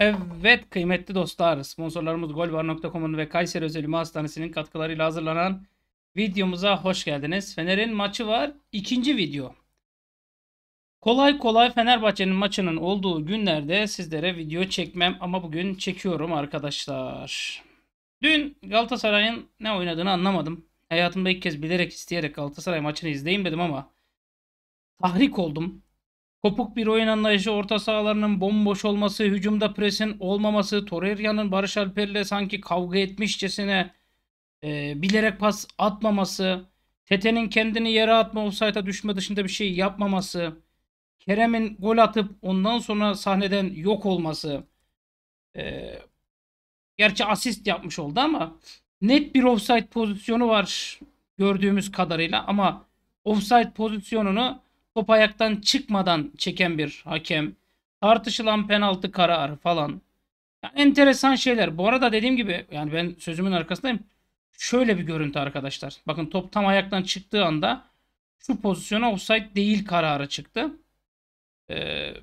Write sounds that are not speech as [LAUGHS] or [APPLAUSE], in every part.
Evet kıymetli dostlar, sponsorlarımız golvar.com'un ve Kayseri Özel Üme Hastanesi'nin katkılarıyla hazırlanan videomuza hoş geldiniz. Fener'in maçı var, ikinci video. Kolay kolay Fenerbahçe'nin maçının olduğu günlerde sizlere video çekmem ama bugün çekiyorum arkadaşlar. Dün Galatasaray'ın ne oynadığını anlamadım. Hayatımda ilk kez bilerek isteyerek Galatasaray maçını izleyeyim dedim ama tahrik oldum. Kopuk bir oyun anlayışı, orta sahalarının bomboş olması, hücumda presin olmaması, Torreira'nın Barış Alper'le sanki kavga etmişçesine e, bilerek pas atmaması, Tete'nin kendini yere atma offside'a düşme dışında bir şey yapmaması, Kerem'in gol atıp ondan sonra sahneden yok olması. E, gerçi asist yapmış oldu ama net bir offside pozisyonu var gördüğümüz kadarıyla ama offside pozisyonunu top ayaktan çıkmadan çeken bir hakem. Tartışılan penaltı kararı falan. Ya enteresan şeyler. Bu arada dediğim gibi yani ben sözümün arkasındayım. Şöyle bir görüntü arkadaşlar. Bakın top tam ayaktan çıktığı anda şu pozisyona offside değil kararı çıktı. Ee,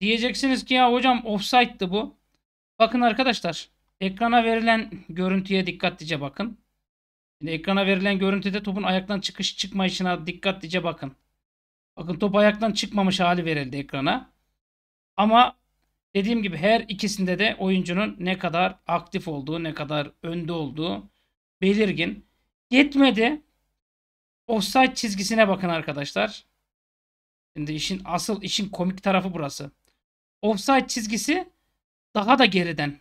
diyeceksiniz ki ya hocam offside'dı bu. Bakın arkadaşlar ekrana verilen görüntüye dikkatlice bakın. Şimdi ekrana verilen görüntüde topun ayaktan çıkış çıkmayışına dikkatlice bakın. Bakın top ayaktan çıkmamış hali verildi ekrana. Ama dediğim gibi her ikisinde de oyuncunun ne kadar aktif olduğu, ne kadar önde olduğu belirgin. Yetmedi. Offside çizgisine bakın arkadaşlar. Şimdi işin asıl işin komik tarafı burası. Offside çizgisi daha da geriden.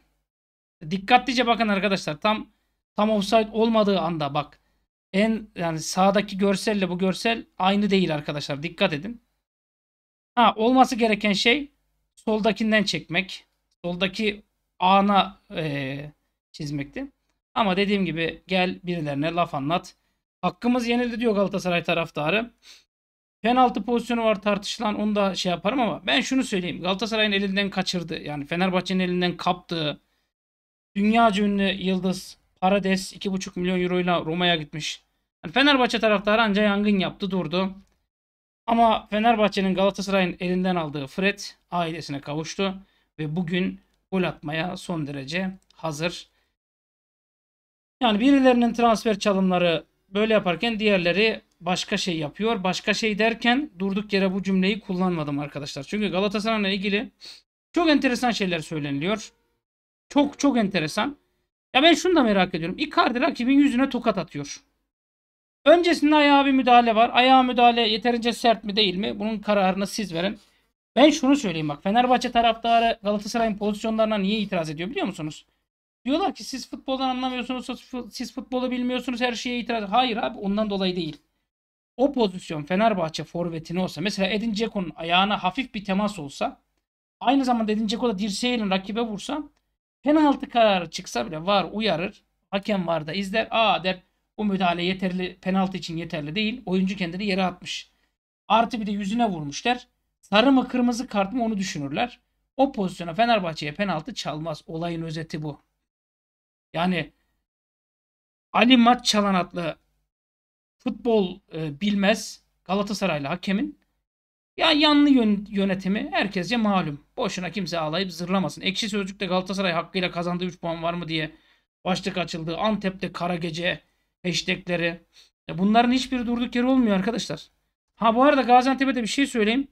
Dikkatlice bakın arkadaşlar. Tam tam offside olmadığı anda bak en yani sağdaki görselle bu görsel aynı değil arkadaşlar. Dikkat edin. Ha olması gereken şey soldakinden çekmek. Soldaki ana e, çizmekti. Ama dediğim gibi gel birilerine laf anlat. Hakkımız yenildi diyor Galatasaray taraftarı. Penaltı pozisyonu var tartışılan onu da şey yaparım ama ben şunu söyleyeyim. Galatasaray'ın elinden kaçırdı. Yani Fenerbahçe'nin elinden kaptığı dünyaca ünlü yıldız Parades 2,5 milyon euro ile Roma'ya gitmiş. Fenerbahçe taraftarı anca yangın yaptı durdu. Ama Fenerbahçe'nin Galatasaray'ın elinden aldığı Fred ailesine kavuştu. Ve bugün gol atmaya son derece hazır. Yani birilerinin transfer çalımları böyle yaparken diğerleri başka şey yapıyor. Başka şey derken durduk yere bu cümleyi kullanmadım arkadaşlar. Çünkü Galatasaray'la ilgili çok enteresan şeyler söyleniliyor. Çok çok enteresan. Ya ben şunu da merak ediyorum. Icardi rakibin yüzüne tokat atıyor. Öncesinde ayağa bir müdahale var. Ayağa müdahale yeterince sert mi değil mi? Bunun kararını siz verin. Ben şunu söyleyeyim bak. Fenerbahçe taraftarı Galatasaray'ın pozisyonlarına niye itiraz ediyor biliyor musunuz? Diyorlar ki siz futboldan anlamıyorsunuz, siz futbolu bilmiyorsunuz, her şeye itiraz. Hayır abi ondan dolayı değil. O pozisyon Fenerbahçe forvetini olsa mesela Edin Dzeko'nun ayağına hafif bir temas olsa aynı zamanda Edin Dzeko da dirseğinin rakibe vursa penaltı kararı çıksa bile var uyarır. Hakem var da izler. Aa der bu müdahale yeterli penaltı için yeterli değil. Oyuncu kendini yere atmış. Artı bir de yüzüne vurmuşlar. Sarı mı kırmızı kart mı onu düşünürler. O pozisyona Fenerbahçe'ye penaltı çalmaz. Olayın özeti bu. Yani Ali Maç çalan adlı futbol e, bilmez Galatasaraylı hakemin ya yanlı yön, yönetimi herkesce malum. Boşuna kimse ağlayıp zırlamasın. Ekşi sözcükte Galatasaray hakkıyla kazandığı 3 puan var mı diye başlık açıldı. Antep'te kara gece hashtagleri. Ya e, bunların hiçbiri durduk yere olmuyor arkadaşlar. Ha bu arada Gaziantep'e de bir şey söyleyeyim.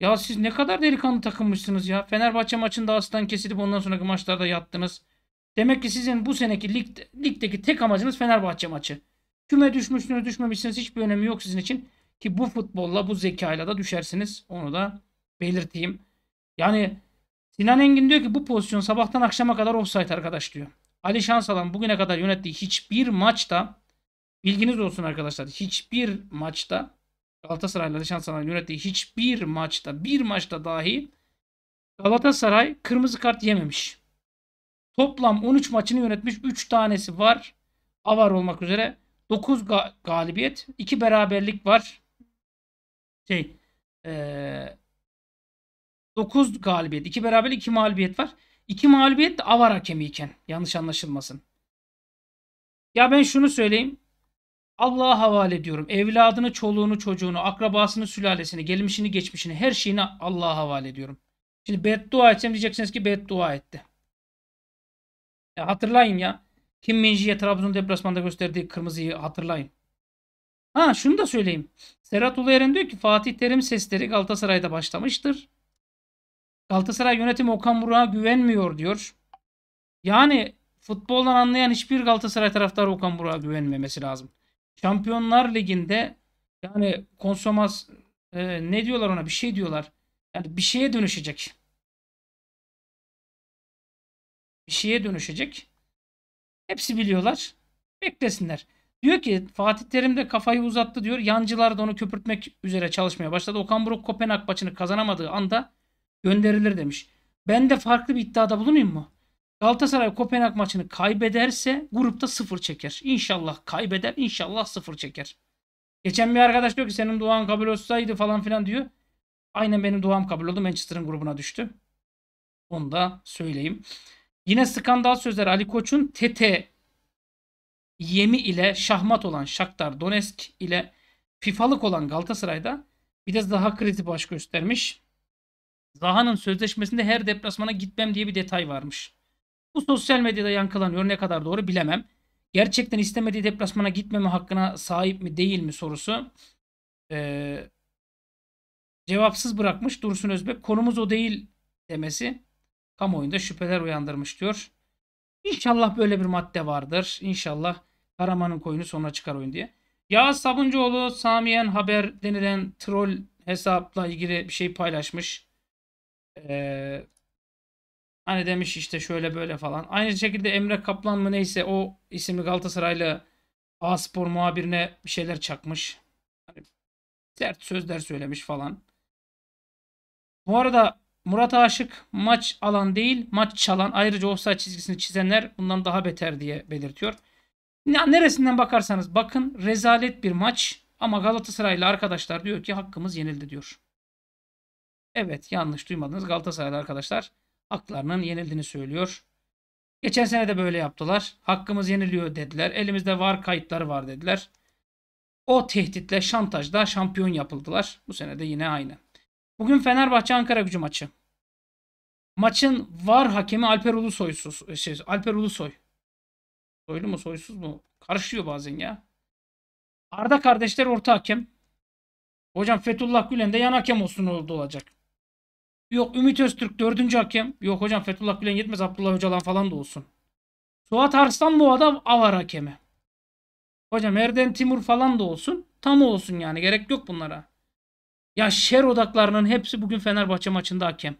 Ya siz ne kadar delikanlı takılmışsınız ya. Fenerbahçe maçında aslan kesilip ondan sonraki maçlarda yattınız. Demek ki sizin bu seneki lig, ligdeki tek amacınız Fenerbahçe maçı. Küme düşmüşsünüz düşmemişsiniz hiçbir önemi yok sizin için. Ki bu futbolla bu zekayla da düşersiniz. Onu da belirteyim. Yani Sinan Engin diyor ki bu pozisyon sabahtan akşama kadar offside arkadaş diyor. Ali Şansalan bugüne kadar yönettiği hiçbir maçta Bilginiz olsun arkadaşlar. Hiçbir maçta Galatasaray'la Nişansanay'ın yönettiği hiçbir maçta bir maçta dahi Galatasaray kırmızı kart yememiş. Toplam 13 maçını yönetmiş. 3 tanesi var. Avar olmak üzere. 9 ga- galibiyet. 2 beraberlik var. Şey ee, 9 galibiyet. 2 beraberlik 2 mağlubiyet var. 2 mağlubiyet de avar hakemiyken. Yanlış anlaşılmasın. Ya ben şunu söyleyeyim. Allah'a havale ediyorum. Evladını, çoluğunu, çocuğunu, akrabasını, sülalesini, gelmişini, geçmişini, her şeyini Allah'a havale ediyorum. Şimdi beddua etsem diyeceksiniz ki beddua etti. Ya hatırlayın ya. Kim Minji'ye Trabzon deplasmanda gösterdiği kırmızıyı hatırlayın. Ha şunu da söyleyeyim. Serhat Ulu Eren diyor ki Fatih Terim sesleri Galatasaray'da başlamıştır. Galatasaray yönetimi Okan Buruk'a güvenmiyor diyor. Yani futboldan anlayan hiçbir Galatasaray taraftarı Okan Buruk'a güvenmemesi lazım. Şampiyonlar Ligi'nde yani konsomas e, ne diyorlar ona bir şey diyorlar. Yani bir şeye dönüşecek. Bir şeye dönüşecek. Hepsi biliyorlar. Beklesinler. Diyor ki Fatih Terim de kafayı uzattı diyor. Yancılar da onu köpürtmek üzere çalışmaya başladı. Okan Buruk Kopenhag maçını kazanamadığı anda gönderilir demiş. Ben de farklı bir iddiada bulunayım mı? Galatasaray Kopenhag maçını kaybederse grupta sıfır çeker. İnşallah kaybeder. İnşallah sıfır çeker. Geçen bir arkadaş diyor ki senin duan kabul olsaydı falan filan diyor. Aynen benim duam kabul oldu. Manchester'ın grubuna düştü. Onu da söyleyeyim. Yine skandal sözler Ali Koç'un Tete yemi ile şahmat olan Shakhtar Donetsk ile FIFA'lık olan Galatasaray'da bir de daha kritik baş göstermiş. Zaha'nın sözleşmesinde her deplasmana gitmem diye bir detay varmış. Bu sosyal medyada yankılanıyor ne kadar doğru bilemem. Gerçekten istemediği deplasmana gitmeme hakkına sahip mi değil mi sorusu. Ee, cevapsız bırakmış Dursun Özbek. Konumuz o değil demesi kamuoyunda şüpheler uyandırmış diyor. İnşallah böyle bir madde vardır. İnşallah Karaman'ın koyunu sonra çıkar oyun diye. Ya Sabuncuoğlu Samiyen Haber denilen troll hesapla ilgili bir şey paylaşmış. Ee, Hani demiş işte şöyle böyle falan. Aynı şekilde Emre Kaplan mı neyse o isimli Galatasaraylı A Spor muhabirine bir şeyler çakmış. Hani sert sözler söylemiş falan. Bu arada Murat Aşık maç alan değil maç çalan ayrıca offside çizgisini çizenler bundan daha beter diye belirtiyor. Neresinden bakarsanız bakın rezalet bir maç ama Galatasaraylı arkadaşlar diyor ki hakkımız yenildi diyor. Evet yanlış duymadınız Galatasaraylı arkadaşlar haklarının yenildiğini söylüyor. Geçen sene de böyle yaptılar. Hakkımız yeniliyor dediler. Elimizde var kayıtları var dediler. O tehditle şantajda şampiyon yapıldılar. Bu sene de yine aynı. Bugün Fenerbahçe Ankara gücü maçı. Maçın var hakemi Alper Ulusoy'suz. E, şey, Alper Ulusoy. Soylu mu soysuz mu? Karışıyor bazen ya. Arda kardeşler orta hakem. Hocam Fethullah Gülen de yan hakem olsun oldu olacak. Yok Ümit Öztürk dördüncü hakem. Yok hocam Fethullah Gülen yetmez Abdullah Öcalan falan da olsun. Suat Arslan bu adam avar hakemi. Hocam Erdem Timur falan da olsun. Tam olsun yani gerek yok bunlara. Ya şer odaklarının hepsi bugün Fenerbahçe maçında hakem.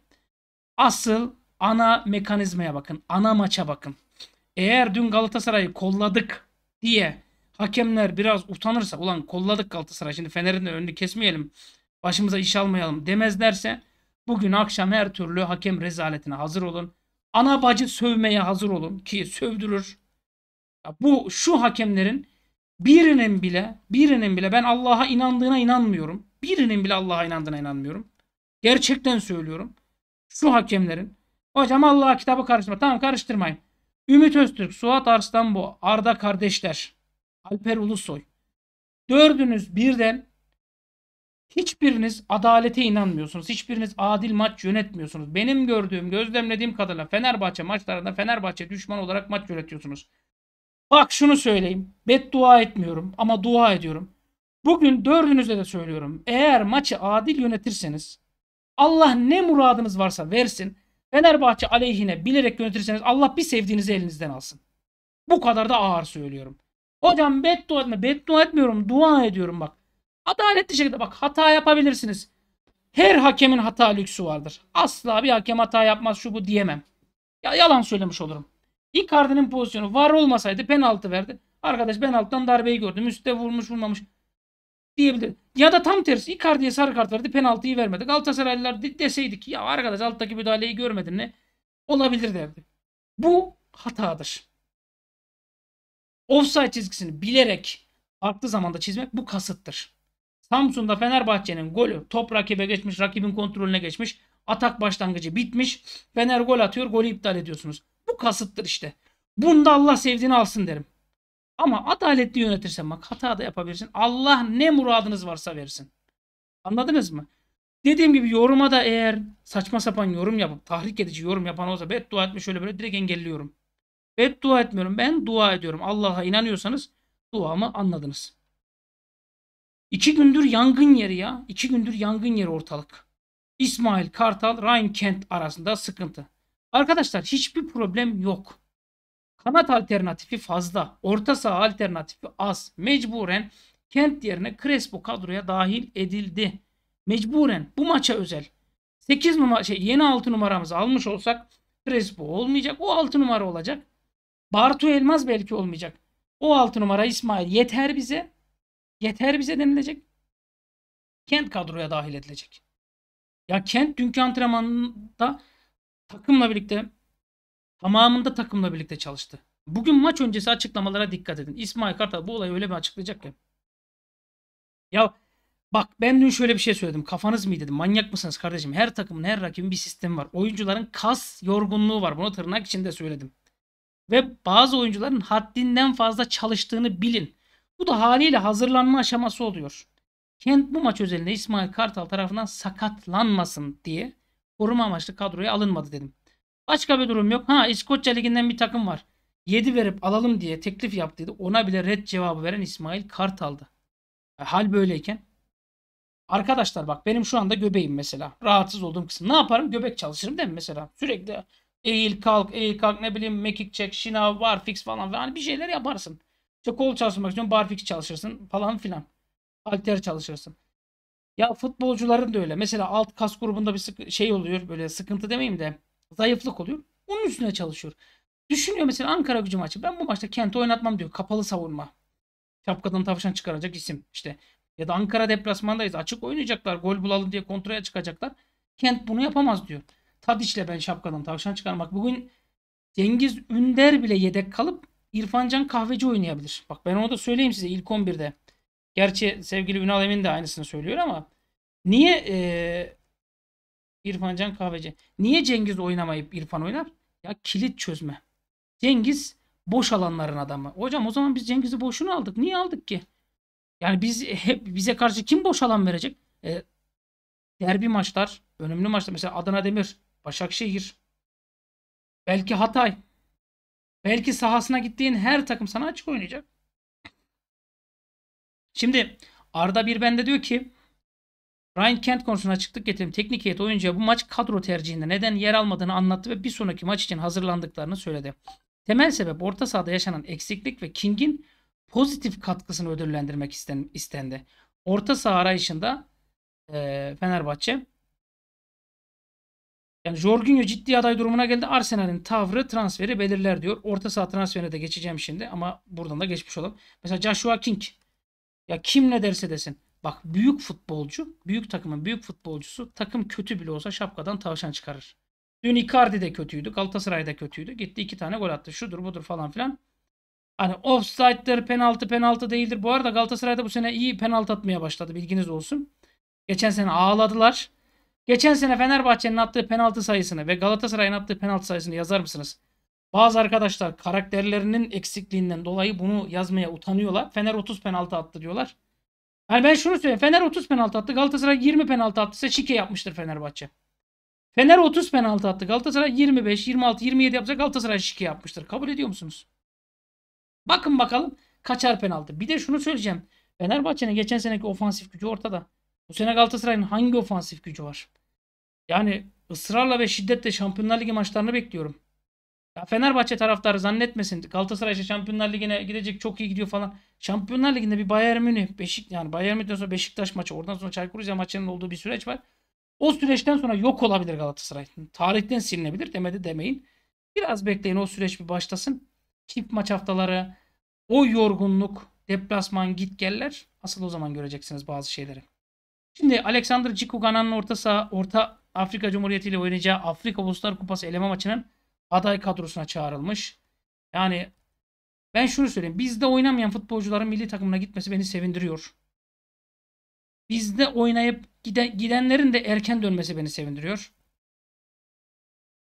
Asıl ana mekanizmaya bakın. Ana maça bakın. Eğer dün Galatasaray'ı kolladık diye hakemler biraz utanırsa ulan kolladık Galatasaray şimdi Fener'in önünü kesmeyelim başımıza iş almayalım demezlerse Bugün akşam her türlü hakem rezaletine hazır olun. Ana bacı sövmeye hazır olun ki sövdürür. Ya bu şu hakemlerin birinin bile birinin bile ben Allah'a inandığına inanmıyorum. Birinin bile Allah'a inandığına inanmıyorum. Gerçekten söylüyorum. Şu hakemlerin hocam Allah'a kitabı karıştırma. Tamam karıştırmayın. Ümit Öztürk, Suat Arslanbo, Arda kardeşler, Alper Ulusoy. Dördünüz birden Hiçbiriniz adalete inanmıyorsunuz. Hiçbiriniz adil maç yönetmiyorsunuz. Benim gördüğüm, gözlemlediğim kadarıyla Fenerbahçe maçlarında Fenerbahçe düşman olarak maç yönetiyorsunuz. Bak şunu söyleyeyim. Beddua etmiyorum ama dua ediyorum. Bugün dördünüze de söylüyorum. Eğer maçı adil yönetirseniz Allah ne muradınız varsa versin. Fenerbahçe aleyhine bilerek yönetirseniz Allah bir sevdiğinizi elinizden alsın. Bu kadar da ağır söylüyorum. Hocam beddua etme. Beddua etmiyorum. Dua ediyorum bak. Adaletli şekilde bak hata yapabilirsiniz. Her hakemin hata lüksü vardır. Asla bir hakem hata yapmaz şu bu diyemem. Ya yalan söylemiş olurum. Icardi'nin pozisyonu var olmasaydı penaltı verdi. Arkadaş ben alttan darbeyi gördüm. Üste vurmuş vurmamış diyebilir. Ya da tam tersi Icardi'ye sarı kart verdi penaltıyı vermedi. Galatasaraylılar de deseydik ya arkadaş alttaki müdahaleyi görmedin ne? Olabilir derdi. Bu hatadır. Offside çizgisini bilerek farklı zamanda çizmek bu kasıttır. Samsun'da Fenerbahçe'nin golü top rakibe geçmiş, rakibin kontrolüne geçmiş. Atak başlangıcı bitmiş. Fener gol atıyor, golü iptal ediyorsunuz. Bu kasıttır işte. Bunda Allah sevdiğini alsın derim. Ama adaletli yönetirsen bak hata da yapabilirsin. Allah ne muradınız varsa versin. Anladınız mı? Dediğim gibi yoruma da eğer saçma sapan yorum yapıp tahrik edici yorum yapan olsa beddua etmiş şöyle böyle direkt engelliyorum. Beddua etmiyorum. Ben dua ediyorum. Allah'a inanıyorsanız duamı anladınız. İki gündür yangın yeri ya. İki gündür yangın yeri ortalık. İsmail Kartal, Ryan Kent arasında sıkıntı. Arkadaşlar hiçbir problem yok. Kanat alternatifi fazla. Orta saha alternatifi az. Mecburen Kent yerine Crespo kadroya dahil edildi. Mecburen bu maça özel. 8 numara şey yeni 6 numaramızı almış olsak Crespo olmayacak. O 6 numara olacak. Bartu Elmaz belki olmayacak. O 6 numara İsmail yeter bize yeter bize denilecek. Kent kadroya dahil edilecek. Ya Kent dünkü antrenmanında takımla birlikte tamamında takımla birlikte çalıştı. Bugün maç öncesi açıklamalara dikkat edin. İsmail Kartal bu olayı öyle bir açıklayacak ki. Ya bak ben dün şöyle bir şey söyledim. Kafanız mı dedim. Manyak mısınız kardeşim? Her takımın her rakibin bir sistemi var. Oyuncuların kas yorgunluğu var. Bunu tırnak içinde söyledim. Ve bazı oyuncuların haddinden fazla çalıştığını bilin. Bu da haliyle hazırlanma aşaması oluyor. Kent bu maç özelinde İsmail Kartal tarafından sakatlanmasın diye koruma amaçlı kadroya alınmadı dedim. Başka bir durum yok. Ha İskoçya Ligi'nden bir takım var. 7 verip alalım diye teklif yaptıydı. Ona bile red cevabı veren İsmail Kartal'dı. E, hal böyleyken. Arkadaşlar bak benim şu anda göbeğim mesela. Rahatsız olduğum kısım. Ne yaparım? Göbek çalışırım değil mi mesela? Sürekli eğil kalk eğil kalk ne bileyim mekik çek şınav var fix falan falan hani bir şeyler yaparsın. İşte kol çalışmak için barfix çalışırsın falan filan. Halter çalışırsın. Ya futbolcuların da öyle. Mesela alt kas grubunda bir şey oluyor. Böyle sıkıntı demeyeyim de zayıflık oluyor. Onun üstüne çalışıyor. Düşünüyor mesela Ankara gücü maçı. Ben bu maçta Kent'i oynatmam diyor. Kapalı savunma. Şapkadan tavşan çıkaracak isim. işte. Ya da Ankara deplasmandayız. Açık oynayacaklar. Gol bulalım diye kontraya çıkacaklar. Kent bunu yapamaz diyor. Tadiç'le ben şapkadan tavşan çıkarmak. Bugün Cengiz Ünder bile yedek kalıp İrfancan Kahveci oynayabilir. Bak ben onu da söyleyeyim size ilk 11'de. Gerçi sevgili Ünal Emin de aynısını söylüyor ama niye e, İrfancan Kahveci? Niye Cengiz oynamayıp İrfan oynar? Ya kilit çözme. Cengiz boş alanların adamı. Hocam o zaman biz Cengiz'i boşuna aldık. Niye aldık ki? Yani biz hep bize karşı kim boş alan verecek? E, derbi maçlar, önemli maçlar. Mesela Adana Demir, Başakşehir, belki Hatay. Belki sahasına gittiğin her takım sana açık oynayacak. Şimdi Arda bir bende diyor ki Ryan Kent konusuna açıklık getirdim Teknik heyet oyuncuya bu maç kadro tercihinde neden yer almadığını anlattı ve bir sonraki maç için hazırlandıklarını söyledi. Temel sebep orta sahada yaşanan eksiklik ve King'in pozitif katkısını ödüllendirmek istendi. Orta saha arayışında e, Fenerbahçe yani Jorginho ciddi aday durumuna geldi. Arsenal'in tavrı transferi belirler diyor. Orta saha transferine de geçeceğim şimdi ama buradan da geçmiş olalım. Mesela Joshua King. Ya kim ne derse desin. Bak büyük futbolcu, büyük takımın büyük futbolcusu takım kötü bile olsa şapkadan tavşan çıkarır. Dün Icardi de kötüydü. Galatasaray da kötüydü. Gitti iki tane gol attı. Şudur budur falan filan. Hani offside'dir, penaltı penaltı değildir. Bu arada Galatasaray da bu sene iyi penaltı atmaya başladı. Bilginiz olsun. Geçen sene ağladılar. Geçen sene Fenerbahçe'nin attığı penaltı sayısını ve Galatasaray'ın attığı penaltı sayısını yazar mısınız? Bazı arkadaşlar karakterlerinin eksikliğinden dolayı bunu yazmaya utanıyorlar. Fener 30 penaltı attı diyorlar. Yani ben şunu söyleyeyim. Fener 30 penaltı attı. Galatasaray 20 penaltı attıysa şike yapmıştır Fenerbahçe. Fener 30 penaltı attı. Galatasaray 25, 26, 27 yapacak. Galatasaray şike yapmıştır. Kabul ediyor musunuz? Bakın bakalım kaçar penaltı. Bir de şunu söyleyeceğim. Fenerbahçe'nin geçen seneki ofansif gücü ortada. Bu sene Galatasaray'ın hangi ofansif gücü var? Yani ısrarla ve şiddetle Şampiyonlar Ligi maçlarını bekliyorum. Ya Fenerbahçe taraftarı zannetmesin. Galatasaray işte Şampiyonlar Ligi'ne gidecek çok iyi gidiyor falan. Şampiyonlar Ligi'nde bir Bayern Münih, Beşik yani Bayern Münih'ten sonra Beşiktaş maçı, oradan sonra Çaykur Rize maçının olduğu bir süreç var. O süreçten sonra yok olabilir Galatasaray. Tarihten silinebilir demedi demeyin. Biraz bekleyin o süreç bir başlasın. Çift maç haftaları, o yorgunluk, deplasman git geller. Asıl o zaman göreceksiniz bazı şeyleri. Şimdi Alexander Cikugana'nın orta saha Orta Afrika Cumhuriyeti ile oynayacağı Afrika Uluslar Kupası eleme maçının aday kadrosuna çağrılmış. Yani ben şunu söyleyeyim. Bizde oynamayan futbolcuların milli takımına gitmesi beni sevindiriyor. Bizde oynayıp gidenlerin de erken dönmesi beni sevindiriyor.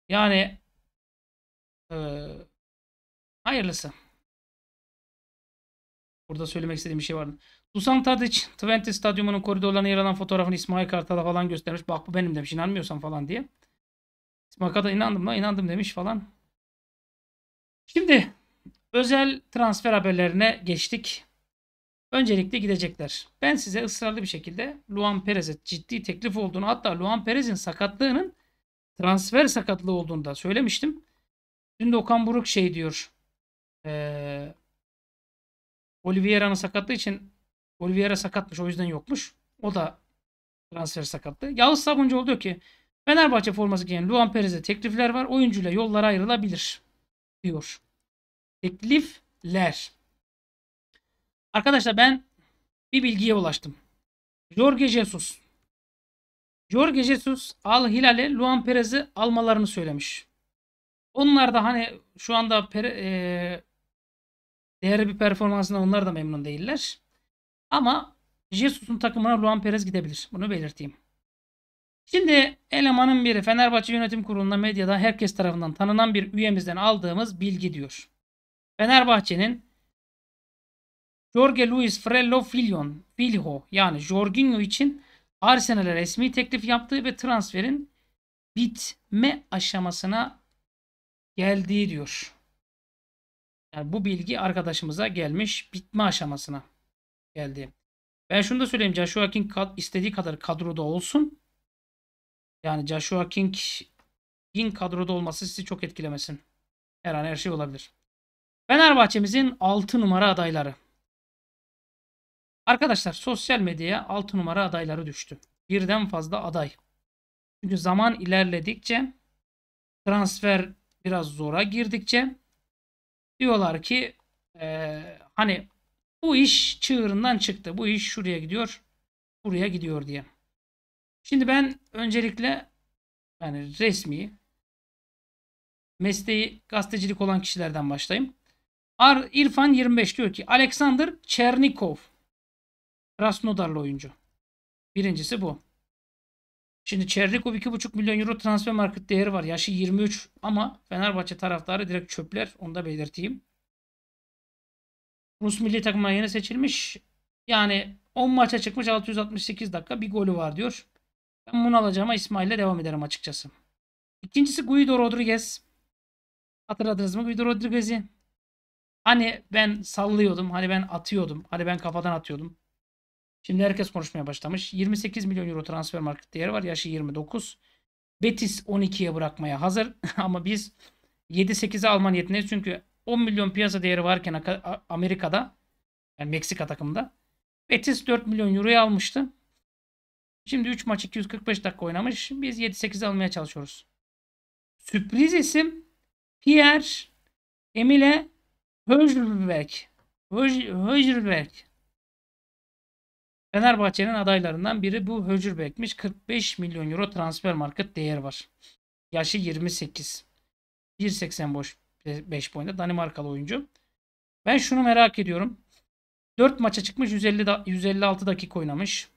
Yani e, hayırlısı. Burada söylemek istediğim bir şey vardı. Dusan Tadic, Twente stadyumunun koridorlarına yer alan fotoğrafını İsmail Kartal'a falan göstermiş. Bak bu benim demiş inanmıyorsan falan diye. İsmail Kartal inandım lan inandım demiş falan. Şimdi özel transfer haberlerine geçtik. Öncelikle gidecekler. Ben size ısrarlı bir şekilde Luan Perez'e ciddi teklif olduğunu hatta Luan Perez'in sakatlığının transfer sakatlığı olduğunu da söylemiştim. Dün de Okan Buruk şey diyor. Ee, Oliveira'nın sakatlığı için Oliveira sakatmış o yüzden yokmuş. O da transfer sakatlı. Yavuz Sabuncuoğlu diyor ki Fenerbahçe forması giyen Luan Perez'e teklifler var. Oyuncuyla yollara ayrılabilir diyor. Teklifler. Arkadaşlar ben bir bilgiye ulaştım. Jorge Jesus. Jorge Jesus Al Hilal'e Luan Perez'i almalarını söylemiş. Onlar da hani şu anda per, e, değerli bir performansına onlar da memnun değiller. Ama Jesus'un takımına Luan Perez gidebilir. Bunu belirteyim. Şimdi elemanın biri Fenerbahçe Yönetim Kurulu'nda medyada herkes tarafından tanınan bir üyemizden aldığımız bilgi diyor. Fenerbahçe'nin Jorge Luis Frello Filion, Filho yani Jorginho için Arsenal'e resmi teklif yaptığı ve transferin bitme aşamasına geldiği diyor. Yani bu bilgi arkadaşımıza gelmiş bitme aşamasına geldi. Ben şunu da söyleyeyim. Joshua King istediği kadar kadroda olsun. Yani Joshua King'in kadroda olması sizi çok etkilemesin. Her an her şey olabilir. Fenerbahçe'mizin 6 numara adayları. Arkadaşlar sosyal medyaya 6 numara adayları düştü. Birden fazla aday. Çünkü zaman ilerledikçe transfer biraz zora girdikçe diyorlar ki e, hani bu iş çığırından çıktı. Bu iş şuraya gidiyor. Buraya gidiyor diye. Şimdi ben öncelikle yani resmi mesleği gazetecilik olan kişilerden başlayayım. Ar İrfan 25 diyor ki Alexander Chernikov Krasnodarlı oyuncu. Birincisi bu. Şimdi Çernikov 2,5 milyon euro transfer market değeri var. Yaşı 23 ama Fenerbahçe taraftarı direkt çöpler. Onu da belirteyim. Rus milli takımına yeni seçilmiş. Yani 10 maça çıkmış 668 dakika bir golü var diyor. Ben bunu alacağıma ile devam ederim açıkçası. İkincisi Guido Rodriguez. Hatırladınız mı Guido Rodriguez'i? Hani ben sallıyordum, hani ben atıyordum, hani ben kafadan atıyordum. Şimdi herkes konuşmaya başlamış. 28 milyon euro transfer market değeri var. Yaşı 29. Betis 12'ye bırakmaya hazır. [LAUGHS] Ama biz 7-8'e alma niyetindeyiz. Çünkü 10 milyon piyasa değeri varken Amerika'da yani Meksika takımında Betis 4 milyon euroya almıştı. Şimdi 3 maç 245 dakika oynamış. Biz 7-8 almaya çalışıyoruz. Sürpriz isim Pierre Emile Höjlberg. Höjlberg. Fenerbahçe'nin adaylarından biri bu Höjlberg'miş. 45 milyon euro transfer market değeri var. Yaşı 28. 1.80 boş. 5 boyunda Danimarkalı oyuncu. Ben şunu merak ediyorum. 4 maça çıkmış 150 da, 156 dakika oynamış.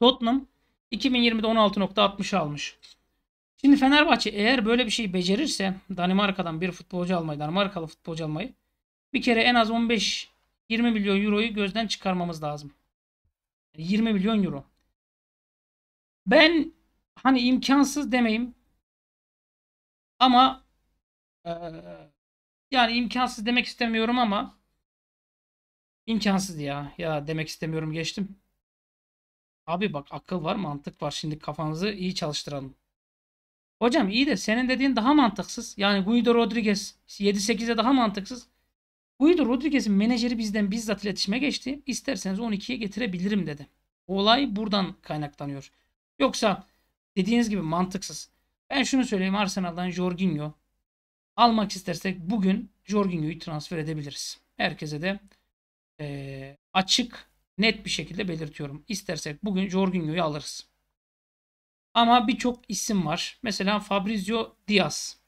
Tottenham 2020'de 16.60 almış. Şimdi Fenerbahçe eğer böyle bir şey becerirse Danimarka'dan bir futbolcu almayı, Danimarkalı futbolcu almayı bir kere en az 15-20 milyon euroyu gözden çıkarmamız lazım. 20 milyon euro. Ben hani imkansız demeyim ama ee, yani imkansız demek istemiyorum ama imkansız ya. Ya demek istemiyorum geçtim. Abi bak akıl var mantık var. Şimdi kafanızı iyi çalıştıralım. Hocam iyi de senin dediğin daha mantıksız. Yani Guido Rodriguez 7-8'e daha mantıksız. Guido Rodriguez'in menajeri bizden bizzat iletişime geçti. İsterseniz 12'ye getirebilirim dedi. Olay buradan kaynaklanıyor. Yoksa dediğiniz gibi mantıksız. Ben şunu söyleyeyim Arsenal'dan Jorginho, almak istersek bugün Jorginho'yu transfer edebiliriz. Herkese de e, açık net bir şekilde belirtiyorum. İstersek bugün Jorginho'yu alırız. Ama birçok isim var. Mesela Fabrizio Diaz.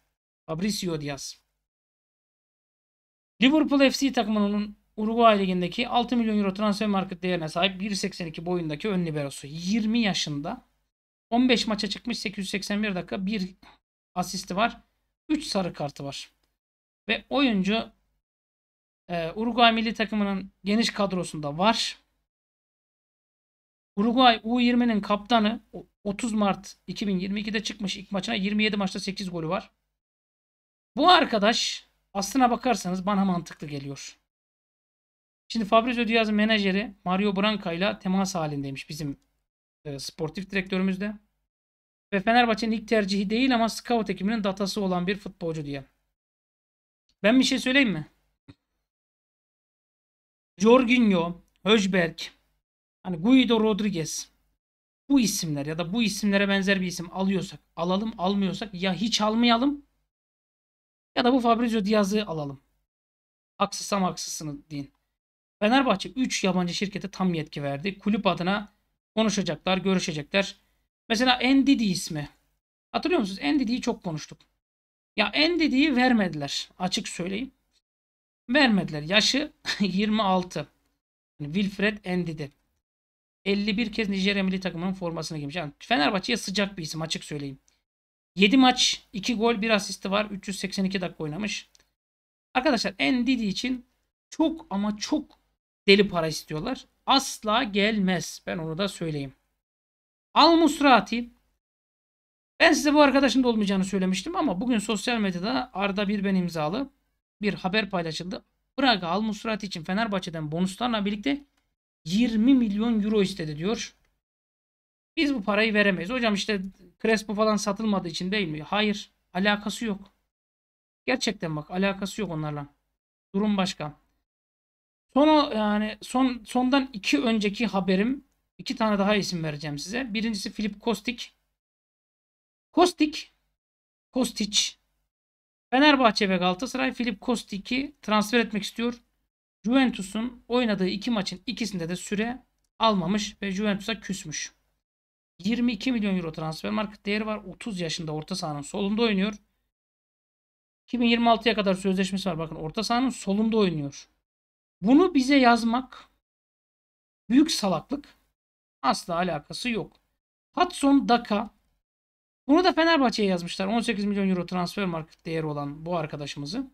Fabrizio Diaz. Liverpool FC takımının Uruguay ligindeki 6 milyon euro transfer market değerine sahip 1.82 boyundaki ön liberosu 20 yaşında. 15 maça çıkmış 881 dakika bir asisti var. 3 sarı kartı var. Ve oyuncu e, Uruguay milli takımının geniş kadrosunda var. Uruguay U20'nin kaptanı 30 Mart 2022'de çıkmış ilk maçına 27 maçta 8 golü var. Bu arkadaş aslına bakarsanız bana mantıklı geliyor. Şimdi Fabrizio Diaz'ın menajeri Mario Branca ile temas halindeymiş bizim e, sportif direktörümüz de ve Fenerbahçe'nin ilk tercihi değil ama scout ekibinin datası olan bir futbolcu diye. Ben bir şey söyleyeyim mi? Jorginho, Höjberg, hani Guido Rodriguez bu isimler ya da bu isimlere benzer bir isim alıyorsak alalım almıyorsak ya hiç almayalım ya da bu Fabrizio Diaz'ı alalım. Haksızsam haksızsınız deyin. Fenerbahçe 3 yabancı şirkete tam yetki verdi. Kulüp adına konuşacaklar, görüşecekler. Mesela Ndidi ismi. Hatırlıyor musunuz? Ndidi'yi çok konuştuk. Ya Ndidi'yi vermediler. Açık söyleyeyim. Vermediler. Yaşı 26. [LAUGHS] Wilfred Ndidi. 51 kez Nijerya milli takımının formasını giymiş. Yani Fenerbahçe'ye sıcak bir isim açık söyleyeyim. 7 maç, 2 gol, 1 asisti var. 382 dakika oynamış. Arkadaşlar Ndidi için çok ama çok deli para istiyorlar. Asla gelmez. Ben onu da söyleyeyim. Al Musrati. Ben size bu arkadaşın da olmayacağını söylemiştim ama bugün sosyal medyada Arda bir ben imzalı bir haber paylaşıldı. Braga Al Musrati için Fenerbahçe'den bonuslarla birlikte 20 milyon euro istedi diyor. Biz bu parayı veremeyiz. Hocam işte Crespo falan satılmadığı için değil mi? Hayır. Alakası yok. Gerçekten bak alakası yok onlarla. Durum başka. Sonu yani son sondan iki önceki haberim İki tane daha isim vereceğim size. Birincisi Philip Kostik. Kostik, Kostic. Fenerbahçe ve Galatasaray Philip Kostik'i transfer etmek istiyor. Juventus'un oynadığı iki maçın ikisinde de süre almamış ve Juventus'a küsmüş. 22 milyon euro transfer market değeri var. 30 yaşında orta sahanın solunda oynuyor. 2026'ya kadar sözleşmesi var. Bakın orta sahanın solunda oynuyor. Bunu bize yazmak büyük salaklık. Asla alakası yok. Hudson Daka. Bunu da Fenerbahçe'ye yazmışlar. 18 milyon euro transfer market değeri olan bu arkadaşımızı.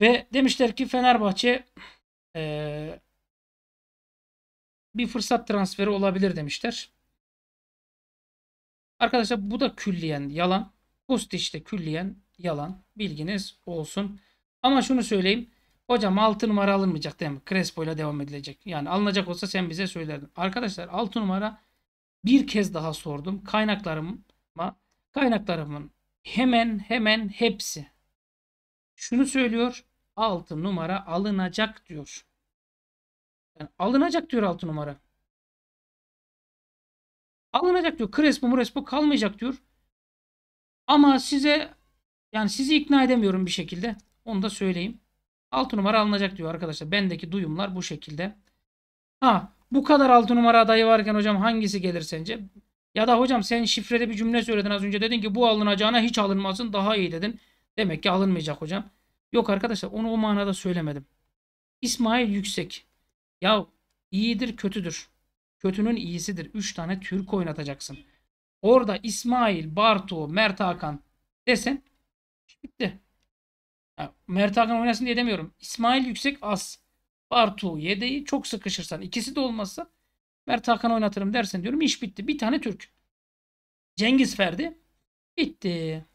Ve demişler ki Fenerbahçe ee, bir fırsat transferi olabilir demişler. Arkadaşlar bu da külliyen yalan. Kostiç de külliyen yalan. Bilginiz olsun. Ama şunu söyleyeyim. Hocam 6 numara alınmayacak değil mi? Crespo ile devam edilecek. Yani alınacak olsa sen bize söylerdin. Arkadaşlar 6 numara bir kez daha sordum. Kaynaklarıma kaynaklarımın hemen hemen hepsi şunu söylüyor. 6 numara alınacak diyor. Yani alınacak diyor 6 numara. Alınacak diyor. Crespo Murespo kalmayacak diyor. Ama size yani sizi ikna edemiyorum bir şekilde. Onu da söyleyeyim. 6 numara alınacak diyor arkadaşlar. Bendeki duyumlar bu şekilde. Ha bu kadar 6 numara adayı varken hocam hangisi gelir sence? Ya da hocam sen şifrede bir cümle söyledin az önce dedin ki bu alınacağına hiç alınmasın daha iyi dedin. Demek ki alınmayacak hocam. Yok arkadaşlar onu o manada söylemedim. İsmail Yüksek. Ya iyidir kötüdür. Kötünün iyisidir. 3 tane Türk oynatacaksın. Orada İsmail, Bartu, Mert Hakan desen bitti. Mert Hakan oynasın diye demiyorum. İsmail Yüksek az. Bartu yedeği çok sıkışırsan ikisi de olmazsa Mert Hakan oynatırım dersen diyorum iş bitti. Bir tane Türk. Cengiz Ferdi. Bitti.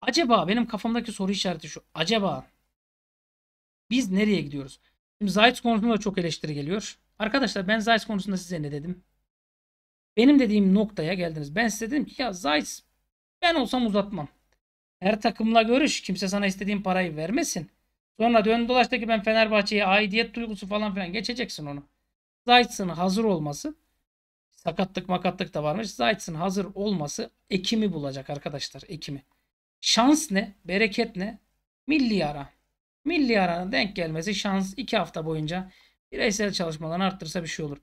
Acaba benim kafamdaki soru işareti şu. Acaba biz nereye gidiyoruz? Şimdi Zayt konusunda çok eleştiri geliyor. Arkadaşlar ben Zayt konusunda size ne dedim? Benim dediğim noktaya geldiniz. Ben size dedim ki ya Zayt ben olsam uzatmam. Her takımla görüş. Kimse sana istediğin parayı vermesin. Sonra dön dolaştaki ben Fenerbahçe'ye aidiyet duygusu falan filan geçeceksin onu. Zayt'sın hazır olması sakatlık makatlık da varmış. Zayt'sın hazır olması Ekim'i bulacak arkadaşlar. Ekim'i. Şans ne? Bereket ne? Milli ara. Milli aranın denk gelmesi şans 2 hafta boyunca bireysel çalışmalarını arttırsa bir şey olur.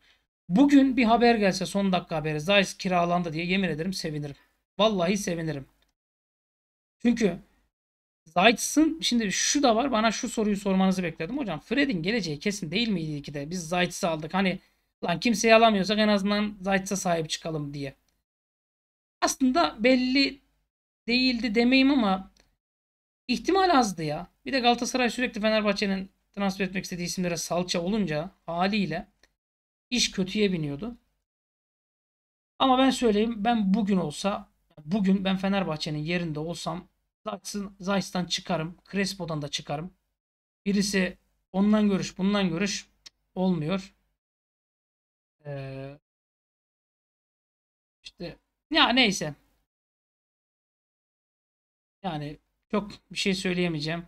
Bugün bir haber gelse son dakika haberi Zayt kiralandı diye yemin ederim sevinirim. Vallahi sevinirim. Çünkü Zayt'sın şimdi şu da var bana şu soruyu sormanızı bekledim. Hocam Fred'in geleceği kesin değil miydi ki de biz Zayt'sı aldık. Hani lan kimseyi alamıyorsak en azından Zayt'sa sahip çıkalım diye. Aslında belli değildi demeyim ama ihtimal azdı ya. Bir de Galatasaray sürekli Fenerbahçe'nin transfer etmek istediği isimlere salça olunca haliyle iş kötüye biniyordu. Ama ben söyleyeyim ben bugün olsa Bugün ben Fenerbahçe'nin yerinde olsam Zayt'tan çıkarım. Crespo'dan da çıkarım. Birisi ondan görüş bundan görüş olmuyor. Ee, işte ya neyse. Yani çok bir şey söyleyemeyeceğim.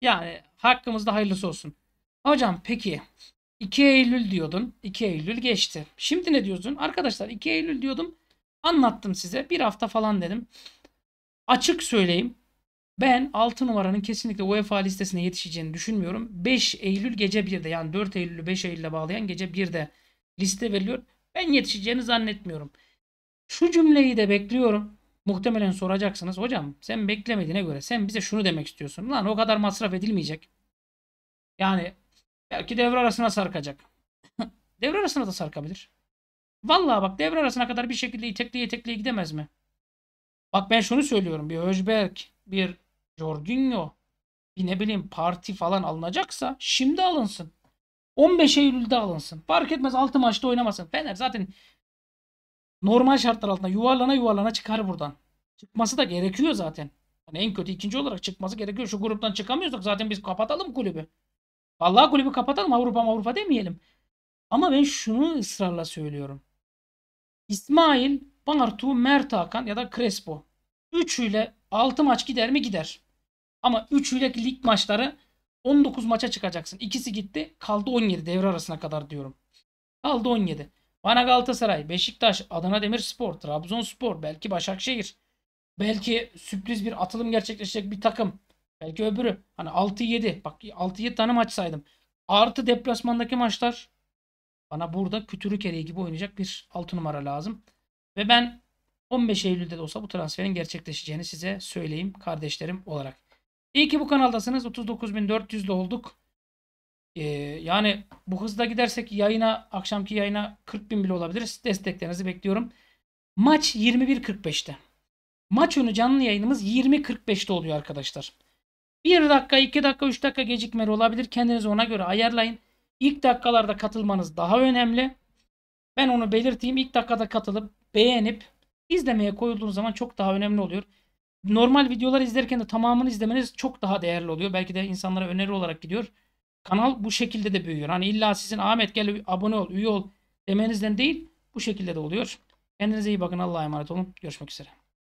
Yani hakkımızda hayırlısı olsun. Hocam peki 2 Eylül diyordun. 2 Eylül geçti. Şimdi ne diyorsun? Arkadaşlar 2 Eylül diyordum. Anlattım size. Bir hafta falan dedim. Açık söyleyeyim. Ben 6 numaranın kesinlikle UEFA listesine yetişeceğini düşünmüyorum. 5 Eylül gece 1'de yani 4 Eylül'ü 5 Eylül'e bağlayan gece 1'de liste veriliyor. Ben yetişeceğini zannetmiyorum. Şu cümleyi de bekliyorum. Muhtemelen soracaksınız. Hocam sen beklemediğine göre sen bize şunu demek istiyorsun. Lan o kadar masraf edilmeyecek. Yani Belki devre arasına sarkacak. [LAUGHS] devre arasına da sarkabilir. Vallahi bak devre arasına kadar bir şekilde itekliye itekliye gidemez mi? Bak ben şunu söylüyorum. Bir Özberk, bir Jorginho, bir ne bileyim parti falan alınacaksa şimdi alınsın. 15 Eylül'de alınsın. Fark etmez 6 maçta oynamasın. Fener zaten normal şartlar altında yuvarlana yuvarlana çıkar buradan. Çıkması da gerekiyor zaten. Hani en kötü ikinci olarak çıkması gerekiyor. Şu gruptan çıkamıyorsak zaten biz kapatalım kulübü. Vallahi kulübü kapatalım Avrupa Avrupa demeyelim. Ama ben şunu ısrarla söylüyorum. İsmail, Bartu, Mert Hakan ya da Crespo. Üçüyle 6 maç gider mi gider. Ama üçüyle lig maçları 19 maça çıkacaksın. İkisi gitti kaldı 17 devre arasına kadar diyorum. Kaldı 17. Bana Galatasaray, Beşiktaş, Adana Demirspor, Trabzonspor, belki Başakşehir. Belki sürpriz bir atılım gerçekleşecek bir takım. Belki öbürü. Hani 6-7. Bak 6-7 tane maç saydım. Artı deplasmandaki maçlar. Bana burada kütürü kereği gibi oynayacak bir 6 numara lazım. Ve ben 15 Eylül'de de olsa bu transferin gerçekleşeceğini size söyleyeyim kardeşlerim olarak. İyi ki bu kanaldasınız. 39.400'de olduk. Ee, yani bu hızda gidersek yayına akşamki yayına 40.000 bile olabilir. Desteklerinizi bekliyorum. Maç 21.45'te. Maç önü canlı yayınımız 20.45'te oluyor arkadaşlar. 1 dakika, 2 dakika, 3 dakika gecikmeli olabilir. Kendinizi ona göre ayarlayın. İlk dakikalarda katılmanız daha önemli. Ben onu belirteyim. İlk dakikada katılıp beğenip izlemeye koyulduğunuz zaman çok daha önemli oluyor. Normal videolar izlerken de tamamını izlemeniz çok daha değerli oluyor. Belki de insanlara öneri olarak gidiyor. Kanal bu şekilde de büyüyor. Hani illa sizin Ahmet gel abone ol, üye ol demenizden değil bu şekilde de oluyor. Kendinize iyi bakın. Allah'a emanet olun. Görüşmek üzere.